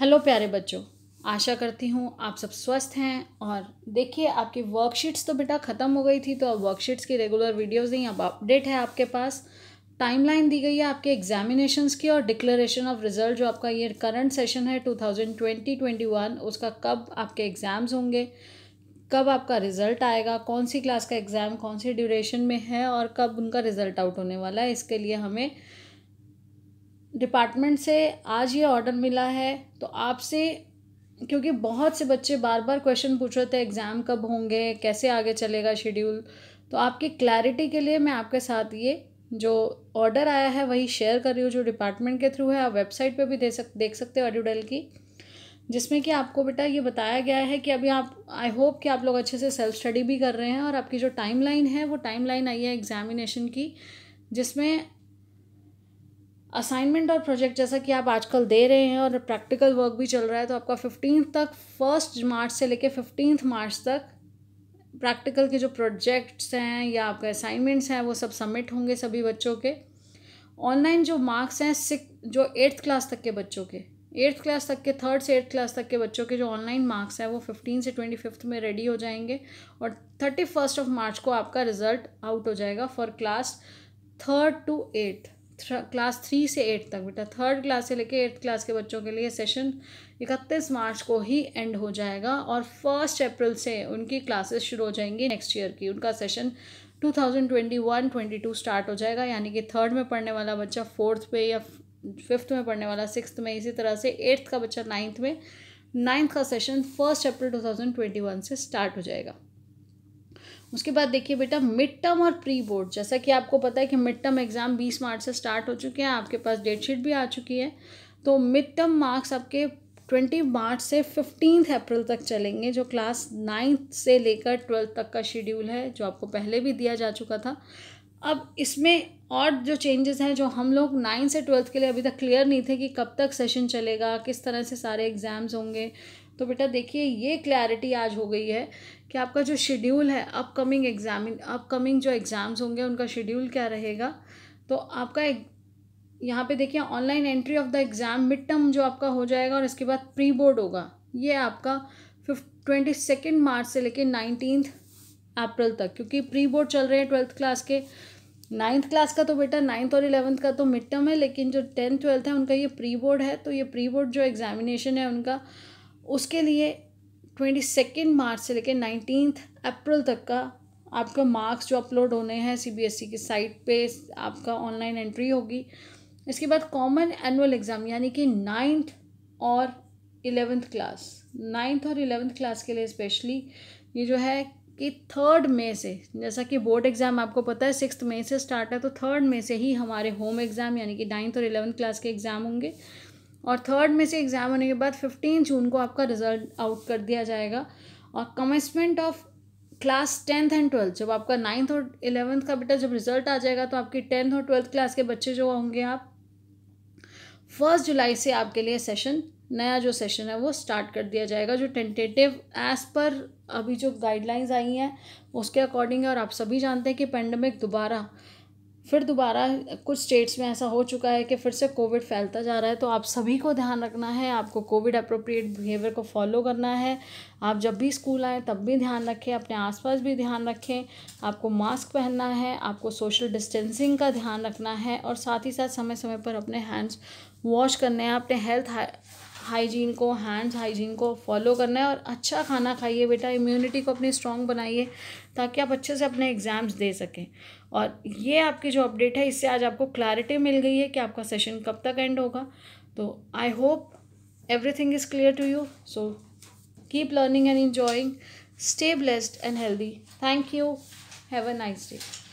hello प्यारे बच्चों आशा करती हूँ आप सब स्वस्थ हैं और देखिए आपकी वर्कशीट्स तो बेटा ख़त्म हो गई थी तो अब वर्कशीट्स की रेगुलर वीडियोज़ नहीं अब अपडेट है आपके पास टाइमलाइन दी गई है आपके एग्जामिनेशंस की और डिक्लेरेशन ऑफ रिजल्ट जो आपका ये करंट सेशन है ट्वेंटी वन उसका कब आपके एग्ज़ाम्स होंगे कब आपका रिज़ल्ट आएगा कौन सी क्लास का एग्ज़ाम कौन सी ड्यूरेशन में है और कब उनका रिज़ल्ट आउट होने वाला है इसके लिए हमें डिपार्टमेंट से आज ये ऑर्डर मिला है तो आपसे क्योंकि बहुत से बच्चे बार बार क्वेश्चन पूछ रहे थे एग्ज़ाम कब होंगे कैसे आगे चलेगा शेड्यूल तो आपकी क्लैरिटी के लिए मैं आपके साथ ये जो ऑर्डर आया है वही शेयर कर रही हूँ जो डिपार्टमेंट के थ्रू है आप वेबसाइट पे भी दे सक देख सकते हो अड्यूडल की जिसमें कि आपको बेटा ये बताया गया है कि अभी आप आई होप कि आप लोग अच्छे से सेल्फ स्टडी भी कर रहे हैं और आपकी जो टाइम लाइन है वो टाइम लाइन आई है एग्जामिनेशन की जिसमें असाइनमेंट और प्रोजेक्ट जैसा कि आप आजकल दे रहे हैं और प्रैक्टिकल वर्क भी चल रहा है तो आपका फिफ्टीन तक फर्स्ट मार्च से लेके फिफ्टीन मार्च तक प्रैक्टिकल के जो प्रोजेक्ट्स हैं या आपके असाइनमेंट्स हैं वो सब सबमिट होंगे सभी बच्चों के ऑनलाइन जो मार्क्स हैं सिक्स जो एट्थ क्लास तक के बच्चों के एट्थ क्लास तक के थर्ड से एट्थ क्लास तक के बच्चों के जो ऑनलाइन मार्क्स हैं वो फिफ्टीन से ट्वेंटी फिफ्थ में रेडी हो जाएंगे और थर्टी फर्स्ट ऑफ मार्च को आपका रिजल्ट आउट हो जाएगा for class third to eighth class three से एट तक बेटा थर्ड क्लास से लेके एट्थ क्लास के बच्चों के लिए सेशन इकतीस मार्च को ही एंड हो जाएगा और फर्स्ट अप्रैल से उनकी क्लासेस शुरू हो जाएंगी नेक्स्ट ईयर की उनका सेशन 2021-22 स्टार्ट हो जाएगा यानी कि थर्ड में पढ़ने वाला बच्चा फोर्थ पे या फिफ्थ में पढ़ने वाला सिक्स में इसी तरह से एट्थ का बच्चा नाइन्थ में नाइन्थ का सेशन फर्स्ट अप्रैल टू से स्टार्ट हो जाएगा उसके बाद देखिए बेटा मिड टर्म और प्री बोर्ड जैसा कि आपको पता है कि मिड टर्म एग्ज़ाम बीस मार्च से स्टार्ट हो चुके हैं आपके पास डेट शीट भी आ चुकी है तो मिड टर्म मार्क्स आपके ट्वेंटी मार्च से फिफ्टीन अप्रैल तक चलेंगे जो क्लास नाइन्थ से लेकर ट्वेल्थ तक का शेड्यूल है जो आपको पहले भी दिया जा चुका था अब इसमें और जो चेंजेस हैं जो हम लोग नाइन्थ से ट्वेल्थ के लिए अभी तक क्लियर नहीं थे कि कब तक सेशन चलेगा किस तरह से सारे एग्ज़ाम्स होंगे तो बेटा देखिए ये क्लैरिटी आज हो गई है कि आपका जो शेड्यूल है अपकमिंग एग्जामिन अपकमिंग जो एग्ज़ाम्स होंगे उनका शेड्यूल क्या रहेगा तो आपका यहाँ पे देखिए online entry of the exam mid term जो आपका हो जाएगा और इसके बाद प्री बोर्ड होगा ये आपका फिफ्ट ट्वेंटी सेकेंड मार्च से लेकर नाइनटीन अप्रैल तक क्योंकि प्री बोर्ड चल रहे हैं ट्वेल्थ क्लास के नाइन्थ क्लास का तो बेटा नाइन्थ और इलेवंथ का तो मिड टर्म है लेकिन जो टेंथ ट्वेल्थ है उनका ये प्री बोर्ड है तो ये प्री बोर्ड जो एग्जामिनेशन है उनका उसके लिए ट्वेंटी सेकेंड मार्च से लेकर नाइनटीन अप्रैल तक का आपका मार्क्स जो अपलोड होने हैं सीबीएसई की साइट पे आपका ऑनलाइन एंट्री होगी इसके बाद कॉमन एनुअल एग्ज़ाम यानी कि नाइन्थ और इलेवेंथ क्लास नाइन्थ और इलेवेंथ क्लास के लिए स्पेशली ये जो है कि थर्ड मे से जैसा कि बोर्ड एग्ज़ाम आपको पता है सिक्स मई से स्टार्ट है तो थर्ड मे से ही हमारे होम एग्ज़ाम यानी कि नाइन्थ और इलेवंथ क्लास के एग्ज़ाम होंगे और थर्ड में से एग्ज़ाम होने के बाद फिफ्टीन जून को आपका रिजल्ट आउट कर दिया जाएगा और commencement of class tenth and twelfth जब आपका नाइन्थ और इलेवंथ का बेटा जब रिजल्ट आ जाएगा तो आपकी टेंथ और ट्वेल्थ क्लास के बच्चे जो होंगे आप फर्स्ट जुलाई से आपके लिए सेशन नया जो सेशन है वो स्टार्ट कर दिया जाएगा जो टेंटेटिव एज पर अभी जो गाइडलाइंस आई हैं उसके अकॉर्डिंग है और आप सभी जानते हैं कि पेंडेमिक दोबारा फिर दोबारा कुछ स्टेट्स में ऐसा हो चुका है कि फिर से कोविड फैलता जा रहा है तो आप सभी को ध्यान रखना है आपको कोविड अप्रोप्रिएट बिहेवियर को फॉलो करना है आप जब भी स्कूल आएँ तब भी ध्यान रखें अपने आसपास भी ध्यान रखें आपको मास्क पहनना है आपको सोशल डिस्टेंसिंग का ध्यान रखना है और साथ ही साथ समय समय पर अपने हैंड्स वॉश करने हैं अपने हेल्थ हाइजीन को हैंड्स हाइजीन को फॉलो करना है और अच्छा खाना खाइए बेटा इम्यूनिटी को अपनी स्ट्रॉन्ग बनाइए ताकि आप अच्छे से अपने एग्ज़ाम्स दे सकें और ये आपकी जो अपडेट है इससे आज आपको क्लैरिटी मिल गई है कि आपका सेशन कब तक एंड होगा तो I hope thing is clear to you so keep learning and enjoying stay blessed and healthy thank you have a nice day